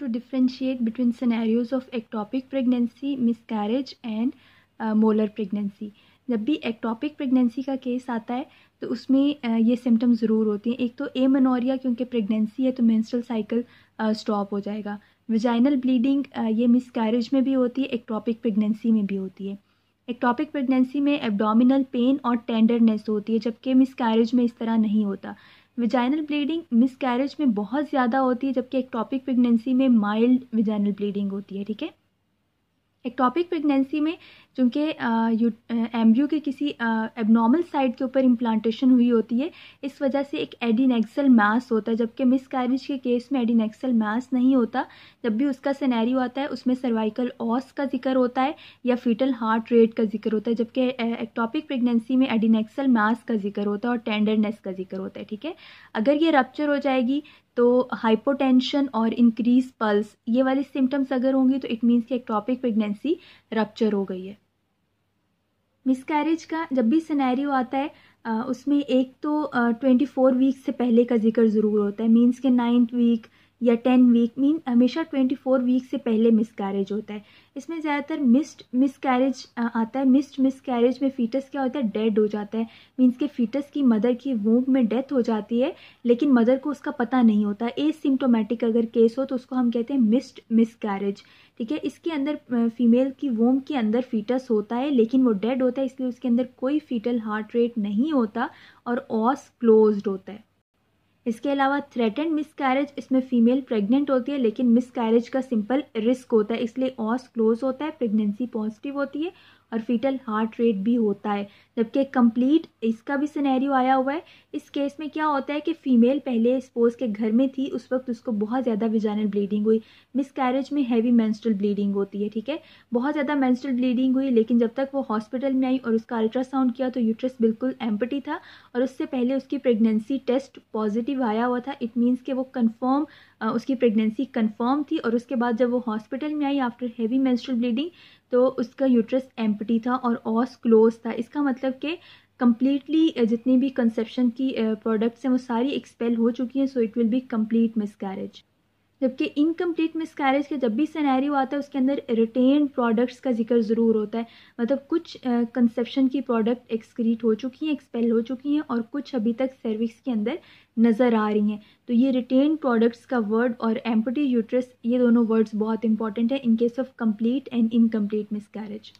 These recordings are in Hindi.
to differentiate between scenarios of ectopic pregnancy miscarriage and uh, molar pregnancy जब भी एक्टॉपिक प्रेगनेंसी का केस आता है तो उसमें uh, ये सिम्टम ज़रूर होती हैं एक तो ए मनोरिया क्योंकि प्रेगनेंसी है तो मेंस्ट्रुअल साइकिल स्टॉप हो जाएगा विजाइनल ब्लीडिंग uh, ये मिसकैरेज में भी होती है एक्टॉपिक प्रेगनेंसी में भी होती है एक्टॉपिक प्रेगनेंसी में एबडामिनल पेन और टेंडरनेस होती है जबकि मिसकैरेज में इस तरह नहीं होता विजाइनल ब्लीडिंग मिसकैरेज में बहुत ज़्यादा होती है जबकि एक टॉपिक प्रेगनेंसी में माइल्ड विजाइनल ब्लीडिंग होती है ठीक है एक्टॉपिक प्रेगनेंसी में चूँकि एम्ब्रियो के किसी एबनॉर्मल साइड के ऊपर इम्प्लांटेशन हुई होती है इस वजह से एक एडिनेक्सल मास होता है जबकि मिस कैरिज के केस में एडिनेक्सल मास नहीं होता जब भी उसका सिनेरियो आता है उसमें सर्वाइकल ऑस का जिक्र होता है या फीटल हार्ट रेट का जिक्र होता है जबकि एक्टॉपिक प्रेगनेंसी में एडिनेक्सल मास का जिक्र होता है और टेंडरनेस का जिक्र होता है ठीक है अगर ये रप्चर हो जाएगी तो हाइपोटेंशन और इंक्रीज पल्स ये वाले सिम्टम्स अगर होंगे तो इट मीन्स कि एक्टॉपिक प्रेगनेंसी रप्चर हो गई है मिसकैरेज का जब भी सिनेरियो आता है उसमें एक तो ट्वेंटी फोर वीक से पहले का जिक्र ज़रूर होता है मीन्स के नाइन्थ वीक या टेन वीक मीन हमेशा ट्वेंटी फोर वीक से पहले मिसकैरेज होता है इसमें ज़्यादातर मिस्ड मिसकैरेज आता है मिस्ड मिसकैरेज में फीटस क्या होता है डेड हो जाता है मीन्स के फीटस की मदर की वूम में डेथ हो जाती है लेकिन मदर को उसका पता नहीं होता एसिम्टोमेटिक अगर केस हो तो उसको हम कहते हैं मिस्ड मिसकैरेज ठीक है इसके अंदर फीमेल की वोम के अंदर फीटस होता है लेकिन वो डेड होता है इसलिए उसके अंदर कोई फीटल हार्ट रेट नहीं होता और ऑस क्लोज होता है इसके अलावा थ्रेटेंड मिसकैरेज इसमें फीमेल प्रेग्नेंट होती है लेकिन मिसकैरेज का सिंपल रिस्क होता है इसलिए ऑस क्लोज होता है प्रेगनेंसी पॉजिटिव होती है और फीटल हार्ट रेट भी होता है जबकि कंप्लीट इसका भी सिनेरियो आया हुआ है इस केस में क्या होता है कि फ़ीमेल पहले स्पोज के घर में थी उस वक्त उसको बहुत ज़्यादा विजानल ब्लीडिंग हुई मिस कैरेज में हैवी मैंस्ट्रल ब्लीडिंग होती है ठीक है बहुत ज़्यादा मैंस्ट्रल ब्लीडिंग हुई लेकिन जब तक वो हॉस्पिटल में आई और उसका अल्ट्रासाउंड किया तो यूट्रस बिल्कुल एम्पटी था और उससे पहले उसकी प्रेगनेंसी टेस्ट पॉजिटिव आया हुआ था इट मीन्स कि वो कन्फर्म उसकी प्रेगनेंसी कन्फर्म थी और उसके बाद जब वो हॉस्पिटल में आई आफ्टर हैवी मेंस्ट्रुअल ब्लीडिंग तो उसका यूट्रस एम्पटी था और ऑस क्लोज था इसका मतलब कि कम्प्लीटली जितनी भी कंसेप्शन की प्रोडक्ट्स हैं वो सारी एक्सपेल हो चुकी हैं so it will be complete miscarriage जबकि इनकम्प्लीट मिसकैरेज का जब भी सिनेरियो आता है उसके अंदर रिटेन प्रोडक्ट्स का जिक्र ज़रूर होता है मतलब कुछ कंसेप्शन की प्रोडक्ट एक्सक्रीट हो चुकी हैं एक्सपेल हो चुकी हैं और कुछ अभी तक सर्विक्स के अंदर नज़र आ रही हैं तो ये रिटेन प्रोडक्ट्स का वर्ड और एम्पटी यूट्रस ये दोनों वर्ड्स बहुत इंपॉर्टेंट हैं in case of complete and incomplete miscarriage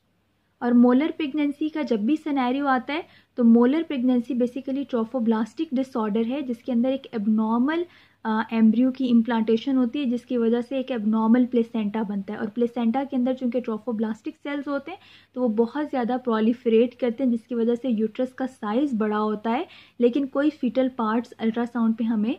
और मोलर प्रेगनेंसी का जब भी सिनेरियो आता है तो molar pregnancy basically trophoblastic disorder है जिसके अंदर एक एबनॉर्मल एम्ब्रियो की इम्प्लांटेशन होती है जिसकी वजह से एक एबनॉर्मल प्लेसेंटा बनता है और प्लेसेंटा के अंदर चूंकि ट्रोफोब्लास्टिक सेल्स होते हैं तो वो बहुत ज़्यादा प्रोलीफरेट करते हैं जिसकी वजह से यूट्रस का साइज़ बड़ा होता है लेकिन कोई फिटल पार्ट्स अल्ट्रासाउंड पे हमें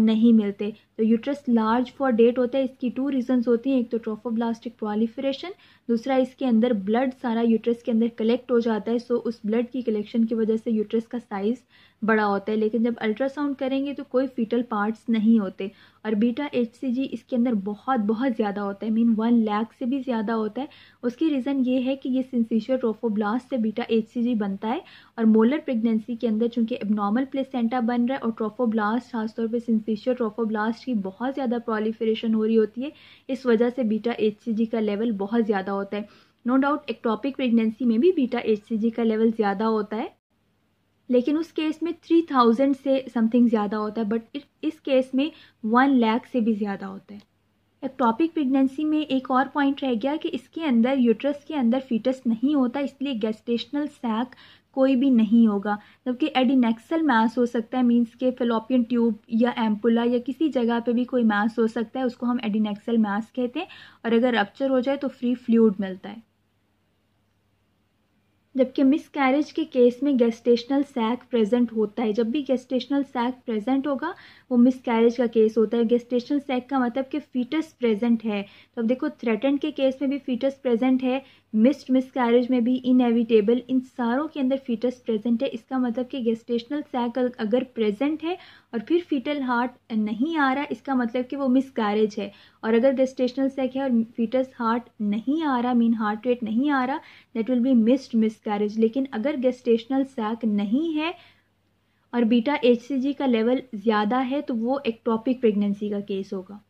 नहीं मिलते तो यूट्रस लार्ज फॉर डेट होता है इसकी टू रीजंस होती हैं एक तो ट्रोफोब्लास्टिक प्रोलीफरेशन दूसरा इसके अंदर ब्लड सारा यूट्रस के अंदर कलेक्ट हो जाता है सो उस ब्लड की कलेक्शन की वजह से यूट्रस का साइज़ बड़ा होता है लेकिन जब अल्ट्रासाउंड करेंगे तो कोई फीटल पार्ट्स नहीं होते और बीटा एच इसके अंदर बहुत बहुत ज़्यादा होता है मीन वन लाख से भी ज़्यादा होता है उसकी रीज़न ये है कि ये सिंसिशियल ट्रोफोब्लास्ट से बीटा एच बनता है और मोलर प्रेगनेंसी के अंदर चूंकि एबनॉर्मल प्लेसेंटा बन रहा है और ट्रोफोब्लास्ट खासतौर पर सिंसिशियल ट्रोफोब्लास्ट की बहुत ज़्यादा प्रोलीफरेशन हो रही होती है इस वजह से बीटा एच का लेवल बहुत ज़्यादा होता है नो डाउट एक्टॉपिक प्रेगनेंसी में भी बीटा एच का लेवल ज़्यादा होता है लेकिन उस केस में थ्री थाउजेंड से समथिंग ज़्यादा होता है बट इस केस में वन लैख से भी ज़्यादा होता है एक्टॉपिक प्रेगनेंसी में एक और पॉइंट रह गया कि इसके अंदर यूट्रस के अंदर फीटस नहीं होता इसलिए गेस्टेशनल सैक कोई भी नहीं होगा जबकि एडिनेक्सल मैस हो सकता है मींस के फिलोपियन ट्यूब या एम्पुला या किसी जगह पे भी कोई मैस हो सकता है उसको हम एडिनेक्सल मैस कहते हैं और अगर रप्चर हो जाए तो फ्री फ्लूड मिलता है जबकि मिस कैरेज के केस में गेस्टेशनल सैक प्रेजेंट होता है जब भी गेस्टेशनल सैक प्रेजेंट होगा वो मिस कैरेज का केस होता है गेस्टेशनल सैक का मतलब कि फीटस प्रेजेंट है तो अब देखो थ्रेटन के केस में भी फीटस प्रेजेंट है मिस्ड मिस कैरेज में भी इनएविटेबल इन सारों के अंदर फीटस प्रेजेंट है इसका मतलब कि गेस्टेशनल सैक अगर प्रेजेंट है और फिर फीटल हार्ट नहीं आ रहा इसका मतलब कि वो मिसकैरेज है और अगर गेस्टेशनल सेक है और फीटस हार्ट नहीं आ रहा मीन हार्ट रेट नहीं आ रहा that will be missed miscarriage लेकिन अगर गेस्टेशनल सेक नहीं है और बीटा एच का लेवल ज़्यादा है तो वो एक्टॉपिक प्रेगनेंसी का केस होगा